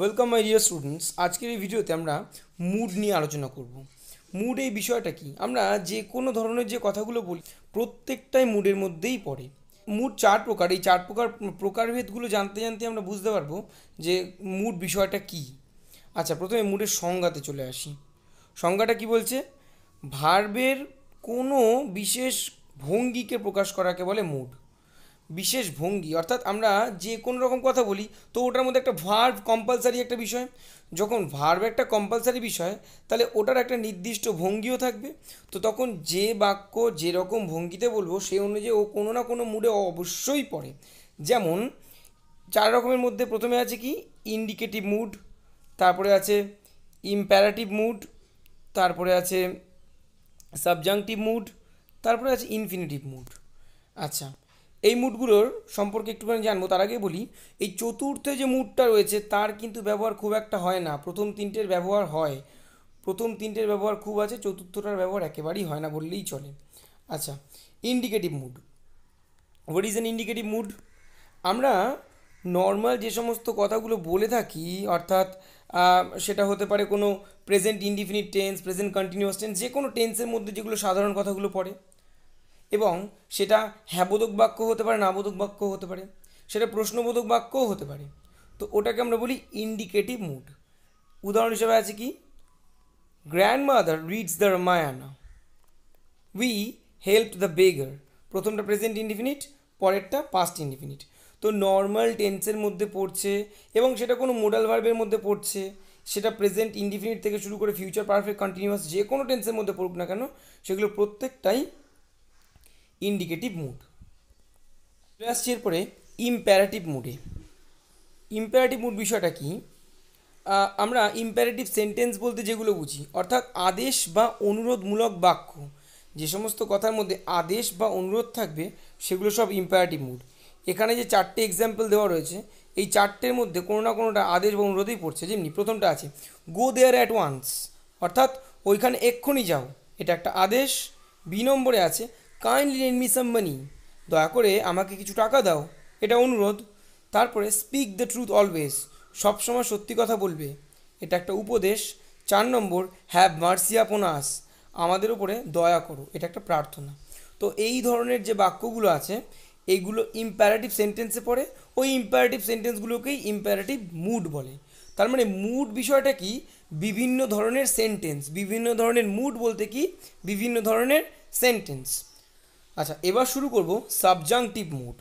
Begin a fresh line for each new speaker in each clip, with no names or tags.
welcome my dear students আজকের এই ভিডিওতে আমরা মুড নিয়ে আলোচনা করব মুড এই বিষয়টা কি আমরা যে কোনো ধরনের যে কথাগুলো বলি প্রত্যেকটাই মুডের মধ্যেই পড়ে মুড চার প্রকার এই চার প্রকার প্রকারভেদগুলো জানতে জানতে আমরা বুঝতে পারবো যে মুড বিষয়টা কি আচ্ছা প্রথমে মুডের সংজ্ঞাতে চলে আসি সংজ্ঞাটা কি বলছে ভার্বের কোনো বিশেষ ভঙ্গিকে প্রকাশ করাকে বলে মুড বিশেষ ভঙ্গি অর্থাৎ আমরা যে কোনো রকম কথা বলি তো ওটার মধ্যে একটা ভার্ভ কম্পালসারি একটা বিষয় যখন ভার্ভ একটা কম্পালসারি বিষয় তাহলে ওটার একটা নির্দিষ্ট ভঙ্গিও থাকবে তো তখন যে বাক্য যেরকম ভঙ্গিতে বলবো সে অনুযায়ী ও কোনো না কোনো মুডে অবশ্যই পড়ে যেমন চার রকমের মধ্যে প্রথমে আছে কি ইন্ডিকেটিভ মুড তারপরে আছে ইম্প্যারাটিভ মুড তারপরে আছে সাবজাংটিভ মুড তারপরে আছে ইনফিনিটিভ মুড আচ্ছা এই মুডগুলোর সম্পর্কে একটুখানি জানবো তার আগে বলি এই চতুর্থে যে মুডটা রয়েছে তার কিন্তু ব্যবহার খুব একটা হয় না প্রথম তিনটের ব্যবহার হয় প্রথম তিনটের ব্যবহার খুব আছে চতুর্থটার ব্যবহার একেবারেই হয় না বললেই চলে আচ্ছা indicative mood what is an indicative mood আমরা নর্মাল যে সমস্ত কথাগুলো বলে থাকি অর্থাৎ সেটা হতে পারে কোনো present indefinite tense present continuous tense যে কোনো টেন্সের মধ্যে যেগুলো সাধারণ কথাগুলো পড়ে এবং সেটা হ্যাবোধক বাক্য হতে পারে নাবোধক বাক্য হতে পারে সেটা প্রশ্নবোধক বাক্যও হতে পারে তো ওটাকে আমরা বলি ইন্ডিকেটিভ মুড উদাহরণ হিসেবে আছে কি গ্র্যান্ড মাদার রিডস দ্য মায়ানা উই হেল্প দ্য বেগার প্রথমটা প্রেজেন্ট ইনডিফিনিট পরেরটা পাস্ট ইনডিফিনিট তো নর্মাল টেন্সের মধ্যে পড়ছে এবং সেটা কোনো মোডাল ভার্বের মধ্যে পড়ছে সেটা প্রেজেন্ট ইনডিফিনিট থেকে শুরু করে ফিউচার পারফেক্ট কন্টিনিউয়াস যে কোনো টেন্সের মধ্যে পড়ুক না কেন সেগুলো প্রত্যেকটাই ইন্ডিকেটিভ মুড চলে আসছি এরপরে ইম্প্যারেটিভ মুডে ইম্প্যারেটিভ মুড বিষয়টা কি আমরা ইম্প্যারেটিভ সেন্টেন্স বলতে যেগুলো বুঝি অর্থাৎ আদেশ বা অনুরোধমূলক বাক্য যে সমস্ত কথার মধ্যে আদেশ বা অনুরোধ থাকবে সেগুলো সব ইম্প্যারেটিভ মুড এখানে যে চারটে এক্সাম্পল দেওয়া রয়েছে এই চারটের মধ্যে কোনো না কোনোটা আদেশ বা অনুরোধেই পড়ছে যেমনি প্রথমটা আছে গো দেয়ার অ্যাট ওয়ান্স অর্থাৎ ওইখানে এক্ষুনি যাও এটা একটা আদেশ বি নম্বরে আছে kindly lend me some money দয়া করে আমাকে কিছু টাকা দাও এটা অনুরোধ তারপরে স্পিক দ্য ট্রুথ অলওয়েজ সবসময় সত্যি কথা বলবে এটা একটা উপদেশ চার নম্বর হ্যাভ মার্সি আপন আস আমাদের উপরে দয়া করো এটা একটা প্রার্থনা তো এই ধরনের যে বাক্যগুলো আছে এগুলো ইম্প্যারেটিভ সেন্টেন্সে পড়ে ওই ইম্প্যারেটিভ সেন্টেন্সগুলোকেই ইম্প্যারেটিভ মুড বলে তার মানে মুড বিষয়টা কি বিভিন্ন ধরনের সেন্টেন্স বিভিন্ন ধরনের মুড বলতে কি বিভিন্ন ধরনের সেন্টেন্স আচ্ছা এবার শুরু করব সাবজাংটিভ মুড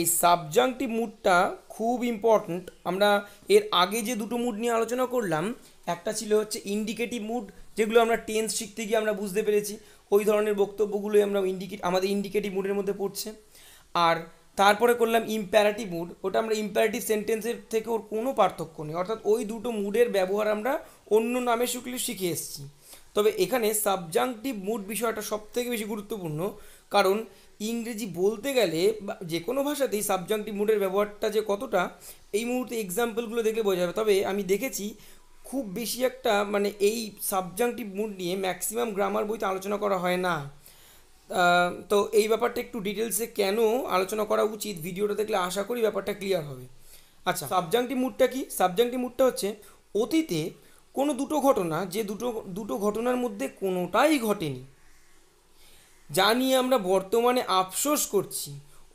এই সাবজাংটিভ মুডটা খুব ইম্পর্ট্যান্ট আমরা এর আগে যে দুটো মুড নিয়ে আলোচনা করলাম একটা ছিল হচ্ছে ইন্ডিকেটিভ মুড যেগুলো আমরা টেন্স শিখতে গিয়ে আমরা বুঝতে পেরেছি ওই ধরনের বক্তব্যগুলোই আমরা ইন্ডিকেট আমাদের ইন্ডিকেটিভ মুডের মধ্যে পড়ছে আর তারপরে করলাম ইম্প্যারেটিভ মুড ওটা আমরা ইম্প্যারেটিভ সেন্টেন্সের থেকে ওর কোনো পার্থক্য নেই অর্থাৎ ওই দুটো মুডের ব্যবহার আমরা অন্য নামে শুকলে শিখে এসেছি তবে এখানে সাবজাংটিভ মুড বিষয়টা সব থেকে বেশি গুরুত্বপূর্ণ কারণ ইংরেজি বলতে গেলে যে কোনো ভাষাতেই সাবজাংটিভ মুডের ব্যবহারটা যে কতটা এই মুহূর্তে এক্সাম্পলগুলো দেখলে বোঝা যাবে তবে আমি দেখেছি খুব বেশি একটা মানে এই সাবজাংটিভ মুড নিয়ে ম্যাক্সিমাম গ্রামার বইতে আলোচনা করা হয় না তো এই ব্যাপারটা একটু ডিটেলসে কেন আলোচনা করা উচিত ভিডিওটা দেখলে আশা করি ব্যাপারটা ক্লিয়ার হবে আচ্ছা সাবজাংটিভ মুডটা কি সাবজাংটিভ মুডটা হচ্ছে অতীতে কোনো দুটো ঘটনা যে দুটো দুটো ঘটনার মধ্যে কোনোটাই ঘটেনি যা নিয়ে আমরা বর্তমানে আফসোস করছি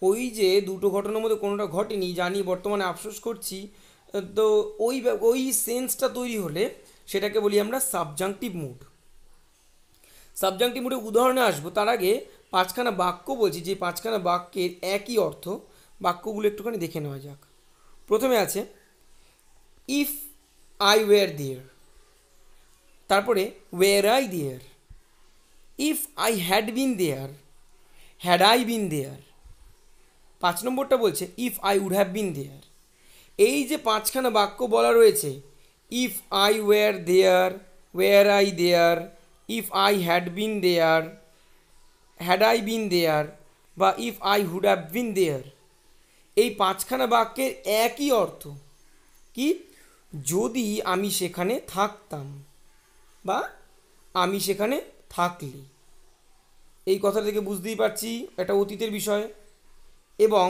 ওই যে দুটো ঘটনার মধ্যে কোনোটা ঘটেনি যা নিয়ে বর্তমানে আফসোস করছি তো ওই ওই সেন্সটা তৈরি হলে সেটাকে বলি আমরা সাবজাংটিভ মুড সাবজাংটিভ মুডে উদাহরণে আসবো তার আগে পাঁচখানা বাক্য বলছি যে পাঁচখানা বাক্যের একই অর্থ বাক্যগুলো একটুখানি দেখে নেওয়া যাক প্রথমে আছে ইফ আই ওয়ার দেয়ার তারপরে were I there if I had been there had I been there পাঁচ নম্বরটা বলছে if I would have been there এই যে পাঁচখানা বাক্য বলা রয়েছে if I were there were I there if I had been there had I been there বা if I would have been there এই পাঁচখানা বাক্যের একই অর্থ কি যদি আমি সেখানে থাকতাম বা আমি সেখানে থাকলে এই কথা থেকে বুঝতেই পারছি একটা অতীতের বিষয় এবং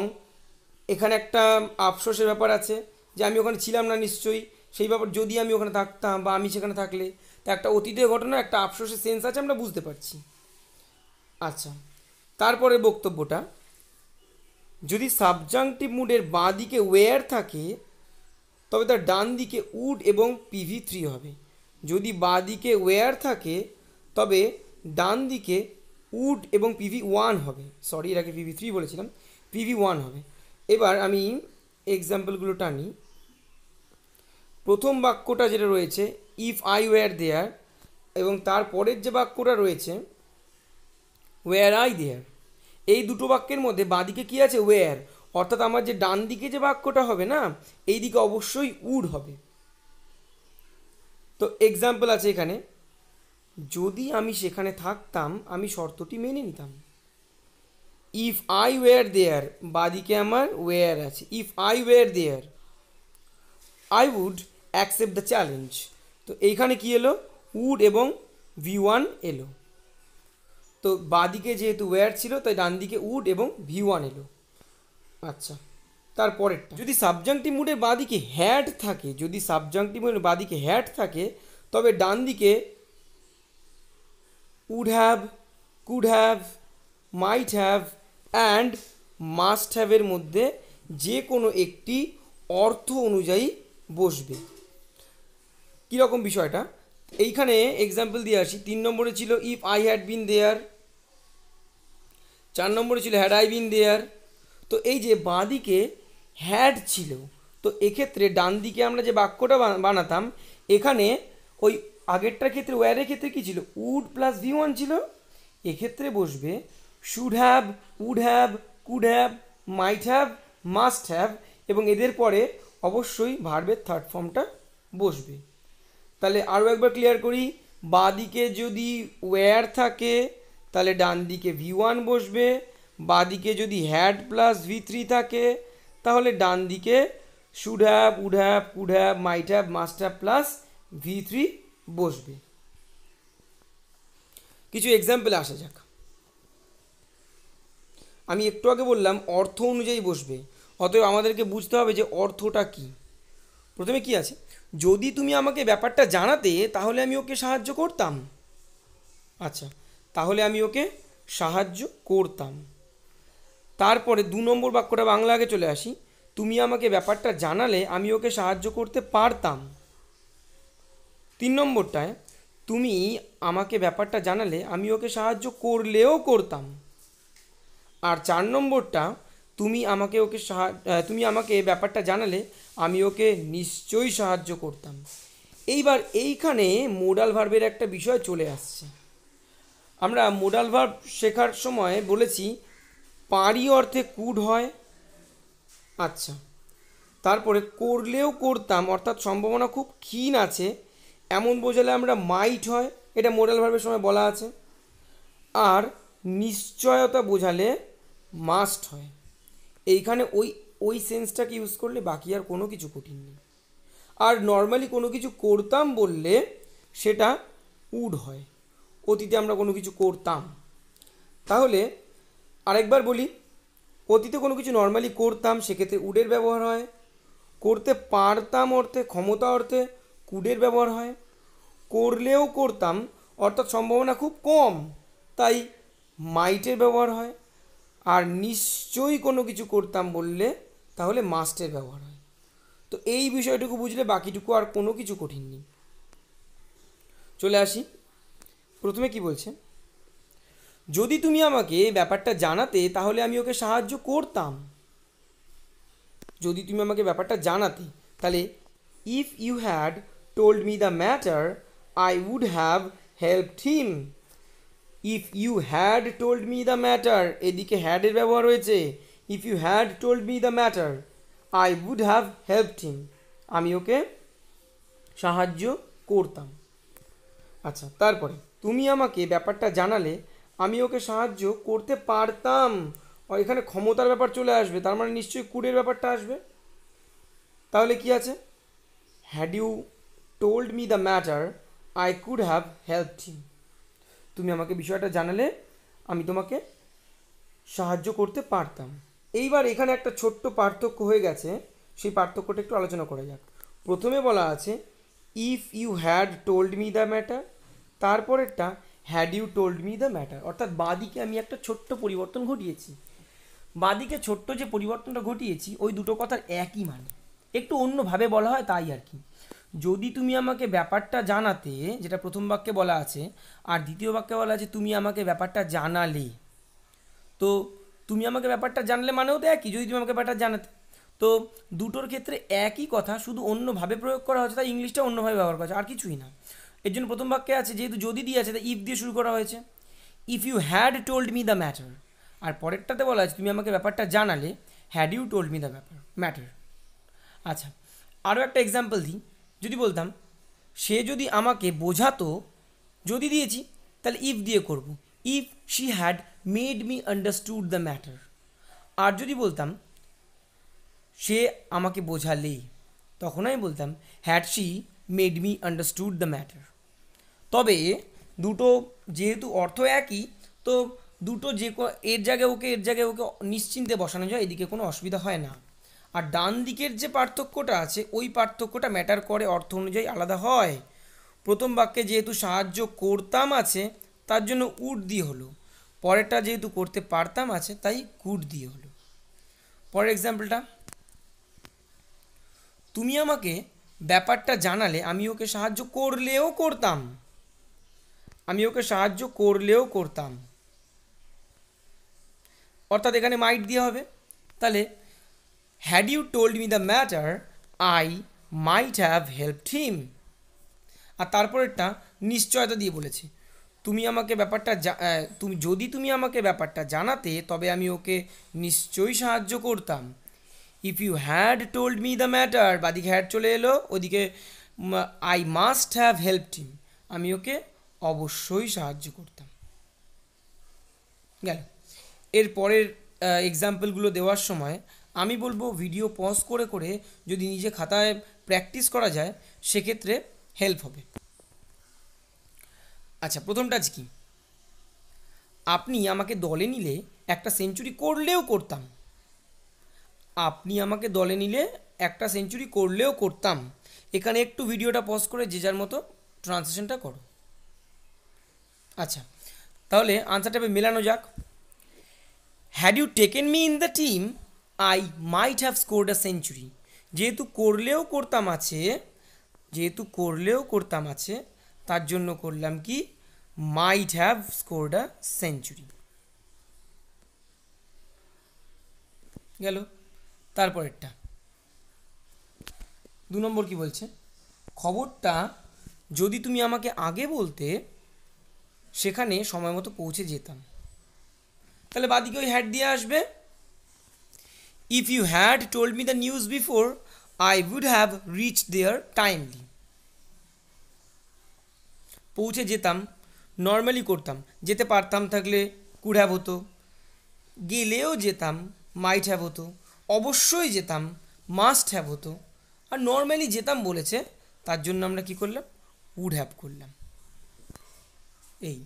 এখানে একটা আফসোসের ব্যাপার আছে যে আমি ওখানে ছিলাম না নিশ্চয়ই সেই ব্যাপার যদি আমি ওখানে থাকতাম বা আমি সেখানে থাকলে তা একটা অতীতের ঘটনা একটা আফসোসের সেন্স আছে আমরা বুঝতে পারছি আচ্ছা তারপরে বক্তব্যটা যদি সাবজাংটিভ মুডের বাঁ দিকে ওয়ার থাকে তবে তার ডান দিকে উড এবং পিভি থ্রি হবে যদি বাঁ দিকে ওয়ার থাকে তবে ডান দিকে উড এবং পিভি ওয়ান হবে সরি এর আগে পিভি থ্রি বলেছিলাম পিভি ওয়ান হবে এবার আমি এক্সাম্পলগুলো টানি প্রথম বাক্যটা যেটা রয়েছে ইফ আই ওয়ার দেয়ার এবং তারপরের যে বাক্যটা রয়েছে ওয়ার আই দেয়ার এই দুটো বাক্যের মধ্যে বাঁদিকে কী আছে ওয়ার অর্থাৎ আমার যে ডান দিকে যে বাক্যটা হবে না এই দিকে অবশ্যই উড হবে তো এক্সাম্পল আছে এখানে যদি আমি সেখানে থাকতাম আমি শর্তটি মেনে নিতাম ইফ আই ওয়ার দেয়ার বাদিকে আমার ওয়ার আছে if I were there I would accept the challenge তো এইখানে কি এলো উড এবং ভি ওয়ান এলো তো বাদিকে যেহেতু ওয়ার ছিল তাই ডান দিকে উড এবং ভি ওয়ান এলো আচ্ছা তারপরে যদি সাবজাংটি মুডের বাঁদিকে হ্যাট থাকে যদি সাবজাংটি মুডের বাঁদিকে হ্যাট থাকে তবে ডান দিকে would have could have might have and must হ্যাভের মধ্যে যে কোনো একটি অর্থ অনুযায়ী বসবে কীরকম বিষয়টা এইখানে এক্সাম্পল দিয়ে আসি তিন নম্বরে ছিল if I had been there চার নম্বরে ছিল হ্যাড আই বিন দেয়ার তো এই যে বাঁদিকে হ্যাড ছিল তো এক্ষেত্রে ডান দিকে আমরা যে বাক্যটা বানাতাম এখানে ওই আগেরটার ক্ষেত্রে ওয়ারের ক্ষেত্রে কী ছিল উড প্লাস ভি ওয়ান ছিল এক্ষেত্রে বসবে should have would have could have might have must have এবং এদের পরে অবশ্যই ভার্বের থার্ড ফর্মটা বসবে তাহলে আরও একবার ক্লিয়ার করি বাঁ দিকে যদি ওয়ার থাকে তাহলে ডান দিকে ভি ওয়ান বসবে বাঁ দিকে যদি হ্যাড প্লাস ভি থ্রি থাকে তাহলে ডান দিকে should would have would have could have might must plus V three বসবে কিছু এক্সাম্পল আসা যাক আমি একটু আগে বললাম অর্থ অনুযায়ী বসবে অতএব আমাদেরকে বুঝতে হবে যে অর্থটা কি প্রথমে কি আছে যদি তুমি আমাকে ব্যাপারটা জানাতে তাহলে আমি ওকে সাহায্য করতাম আচ্ছা তাহলে আমি ওকে সাহায্য করতাম তারপরে দু নম্বর বাক্যটা বাংলা আগে চলে আসি তুমি আমাকে ব্যাপারটা জানালে আমি ওকে সাহায্য করতে পারতাম তিন নম্বরটায় তুমি আমাকে ব্যাপারটা জানালে আমি ওকে সাহায্য করলেও করতাম আর চার নম্বরটা তুমি আমাকে ওকে সাহা তুমি আমাকে ব্যাপারটা জানালে আমি ওকে নিশ্চয়ই সাহায্য করতাম এইবার এইখানে মোডাল ভার্বের একটা বিষয় চলে আসছে আমরা মোডাল ভার্ব শেখার সময় বলেছি পারি অর্থে কুড হয় আচ্ছা তারপরে করলেও করতাম অর্থাৎ সম্ভাবনা খুব ক্ষীণ আছে এমন বোঝালে আমরা মাইট হয় এটা মোরাল ভার্বের সময় বলা আছে আর নিশ্চয়তা বোঝালে মাস্ট হয় এইখানে ওই ওই সেন্সটাকে ইউজ করলে বাকি আর কোনো কিছু কঠিন নেই আর নর্মালি কোনো কিছু করতাম বললে সেটা উড হয় অতীতে আমরা কোনো কিছু করতাম তাহলে আরেকবার বলি অতীতে কোনো কিছু নর্মালি করতাম সেক্ষেত্রে উডের ব্যবহার হয় করতে পারতাম অর্থে ক্ষমতা অর্থে কুডের ব্যবহার হয় করলেও করতাম অর্থাৎ সম্ভাবনা খুব কম তাই মাইটের ব্যবহার হয় আর নিশ্চয়ই কোনো কিছু করতাম বললে তাহলে মাস্টের ব্যবহার হয় তো এই বিষয়টুকু বুঝলে বাকিটুকু আর কোনো কিছু কঠিন নেই চলে আসি প্রথমে কি বলছে যদি তুমি আমাকে ব্যাপারটা জানাতে তাহলে আমি ওকে সাহায্য করতাম যদি তুমি আমাকে ব্যাপারটা জানাতে তাহলে if you had told me the matter I would have help him if you had told me the matter এদিকে হ্যাডের ব্যবহার রয়েছে if you had told me the matter I would have help him আমি ওকে সাহায্য করতাম আচ্ছা তারপরে তুমি আমাকে ব্যাপারটা জানালে আমি ওকে সাহায্য করতে পারতাম এখানে ক্ষমতার ব্যাপার চলে আসবে তার মানে নিশ্চয়ই কুড়ের ব্যাপারটা আসবে তাহলে কি আছে had you told me the matter I could have help him তুমি আমাকে বিষয়টা জানালে আমি তোমাকে সাহায্য করতে পারতাম এইবার এখানে একটা ছোট্ট পার্থক্য হয়ে গেছে সেই পার্থক্যটা একটু আলোচনা করা যাক প্রথমে বলা আছে if you had told me the matter তারপরেরটা had you told me the matter অর্থাৎ বাঁদিকে আমি একটা ছোট্ট পরিবর্তন ঘটিয়েছি বাঁদিকে ছোট্ট যে পরিবর্তনটা ঘটিয়েছি ওই দুটো কথার একই মানে একটু অন্যভাবে বলা হয় তাই আর কি যদি তুমি আমাকে ব্যাপারটা জানাতে যেটা প্রথম বাক্যে বলা আছে আর দ্বিতীয় বাক্যে বলা আছে তুমি আমাকে ব্যাপারটা জানালে তো তুমি আমাকে ব্যাপারটা জানলে মানেও তো একই যদি তুমি আমাকে ব্যাপারটা জানাতে তো দুটোর ক্ষেত্রে একই কথা শুধু অন্যভাবে প্রয়োগ করা হয়েছে তাই ইংলিশটা অন্যভাবে ব্যবহার করা হচ্ছে আর কিছুই না এর জন্য প্রথম বাক্যে আছে যেহেতু যদি দিয়ে আছে ইফ দিয়ে শুরু করা হয়েছে if you had told me the matter আর পরেরটাতে বলা আছে তুমি আমাকে ব্যাপারটা জানালে had you told me the ব্যাপার ম্যাটার আচ্ছা আরও একটা এক্সাম্পল দিই যদি বলতাম সে যদি আমাকে বোঝাতো যদি দিয়েছি তাহলে ইফ দিয়ে করব if she had made me understood the matter আর যদি বলতাম সে আমাকে বোঝালেই তখন আমি বলতাম had she made me understood the matter তবে দুটো যেহেতু অর্থ একই তো দুটো যে এর জায়গায় ওকে এর জায়গায় ওকে নিশ্চিন্তে বসানো যায় এদিকে কোনো অসুবিধা হয় না আর ডান দিকের যে পার্থক্যটা আছে ওই পার্থক্যটা ম্যাটার করে অর্থ অনুযায়ী আলাদা হয় প্রথম বাক্যে যেহেতু সাহায্য করতাম আছে তার জন্য উড দিয়ে হলো পরেরটা যেহেতু করতে পারতাম আছে তাই কুড দিয়ে হলো পরের এক্সাম্পলটা তুমি আমাকে ব্যাপারটা জানালে আমি ওকে সাহায্য করলেও করতাম আমি ওকে সাহায্য করলেও করতাম অর্থাৎ এখানে মাইট দিয়ে হবে তাহলে had you told me the matter I might have helped him আর তারপরেরটা নিশ্চয়তা দিয়ে বলেছি তুমি আমাকে ব্যাপারটা তুমি যদি তুমি আমাকে ব্যাপারটা জানাতে তবে আমি ওকে নিশ্চয়ই সাহায্য করতাম if you had told me the matter বাদিকে হ্যাড চলে এলো ওদিকে I must have help him আমি ওকে অবশ্যই সাহায্য করতাম গেল এর পরের এক্সাম্পলগুলো দেওয়ার সময় আমি বলবো ভিডিও পজ করে করে যদি নিজে খাতায় প্র্যাকটিস করা যায় সেক্ষেত্রে হেল্প হবে আচ্ছা প্রথমটা কি আপনি আমাকে দলে নিলে একটা সেঞ্চুরি করলেও করতাম আপনি আমাকে দলে নিলে একটা সেঞ্চুরি করলেও করতাম এখানে একটু ভিডিওটা পজ করে যে যার মতো ট্রান্সলেশনটা করো আচ্ছা তাহলে আনসারটাকে মেলানো যাক had you taken me in the team I might have score a century যেহেতু করলেও করতাম আছে যেহেতু করলেও করতাম আছে তার জন্য করলাম কি might have score a century গেল তারপরেরটা দু নম্বর কি বলছে খবরটা যদি তুমি আমাকে আগে বলতে সেখানে সময় মতো পৌঁছে যেতাম তাহলে বাদিকে ওই হ্যাড দিয়ে আসবে if you had told me the news before I would have reach there timely পৌঁছে যেতাম নর্মালি করতাম যেতে পারতাম থাকলে কুড হ্যাভ হতো গেলেও যেতাম মাইট হ্যাভ হতো অবশ্যই যেতাম মাস্ট হ্যাভ হতো আর নর্মালি যেতাম বলেছে তার জন্য আমরা কি করলাম উড হ্যাভ করলাম এই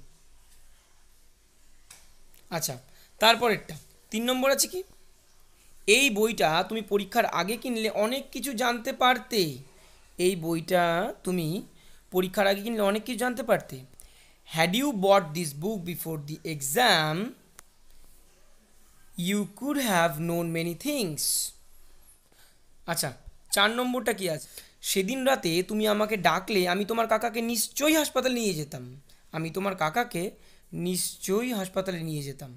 আচ্ছা তারপরেরটা তিন নম্বর আছে কি এই বইটা তুমি পরীক্ষার আগে কিনলে অনেক কিছু জানতে পারতে এই বইটা তুমি পরীক্ষার আগে কিনলে অনেক কিছু জানতে পারতে had you bought this book before the exam you could have known many things আচ্ছা চার নম্বরটা কি আছে সেদিন রাতে তুমি আমাকে ডাকলে আমি তোমার কাকাকে নিশ্চয়ই হাসপাতালে নিয়ে যেতাম আমি তোমার কাকাকে নিশ্চয়ই হাসপাতালে নিয়ে যেতাম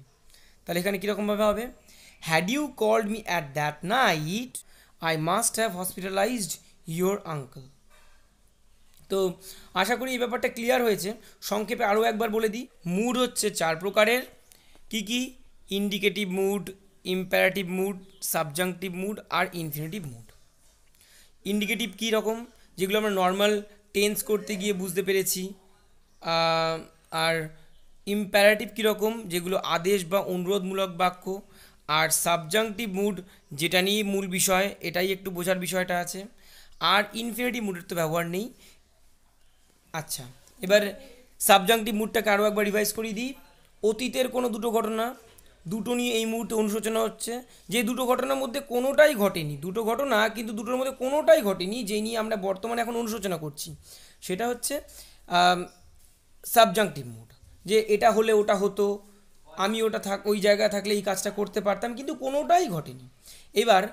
তাহলে এখানে কীরকমভাবে হবে had you called me at that night I must have hospitalised your uncle তো আশা করি এই ব্যাপারটা ক্লিয়ার হয়েছে সংক্ষেপে আরও একবার বলে দিই মুড হচ্ছে চার প্রকারের কি কি indicative mood imperative mood subjunctive mood আর ইনফিনিটিভ মুড ইন্ডিকেটিভ কী রকম যেগুলো আমরা নর্মাল টেন্স করতে গিয়ে বুঝতে পেরেছি আর ইম্প্যারাটিভ কীরকম যেগুলো আদেশ বা অনুরোধমূলক বাক্য আর সাবজাংটিভ মুড যেটা নিয়ে মূল বিষয় এটাই একটু বোঝার বিষয়টা আছে আর ইনফিনিটিভ মুডের তো ব্যবহার নেই আচ্ছা এবার সাবজাংটিভ মুডটাকে আরও একবার রিভাইজ করিয়ে দিই অতীতের কোনো দুটো ঘটনা দুটো নিয়ে এই মুহূর্তে অনুশোচনা হচ্ছে যে দুটো ঘটনার মধ্যে কোনোটাই ঘটেনি দুটো ঘটনা কিন্তু দুটোর মধ্যে কোনোটাই ঘটেনি যে নিয়ে আমরা বর্তমানে এখন অনুশোচনা করছি সেটা হচ্ছে সাবজাংটিভ মুড যে এটা হলে ওটা হতো আমি ওটা থাক ওই জায়গায় থাকলে এই কাজটা করতে পারতাম কিন্তু কোনোটাই ঘটেনি এবার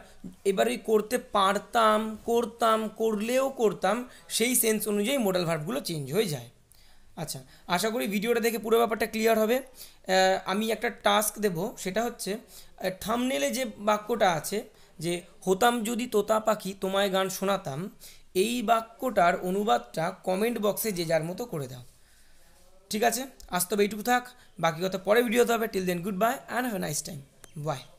এবার ওই করতে পারতাম করতাম করলেও করতাম সেই সেন্স অনুযায়ী মোডাল ভার্বগুলো চেঞ্জ হয়ে যায় আচ্ছা আশা করি ভিডিওটা দেখে পুরো ব্যাপারটা ক্লিয়ার হবে আমি একটা টাস্ক দেব সেটা হচ্ছে থামনেলে যে বাক্যটা আছে যে হতাম যদি তোতা পাখি তোমায় গান শোনাতাম এই বাক্যটার অনুবাদটা কমেন্ট বক্সে যে যার মতো করে দাও ঠিক আছে আসতে হবে এইটুকু থাক বাকি কথা পরে ভিডিওতে হবে till then good bye and have nice time by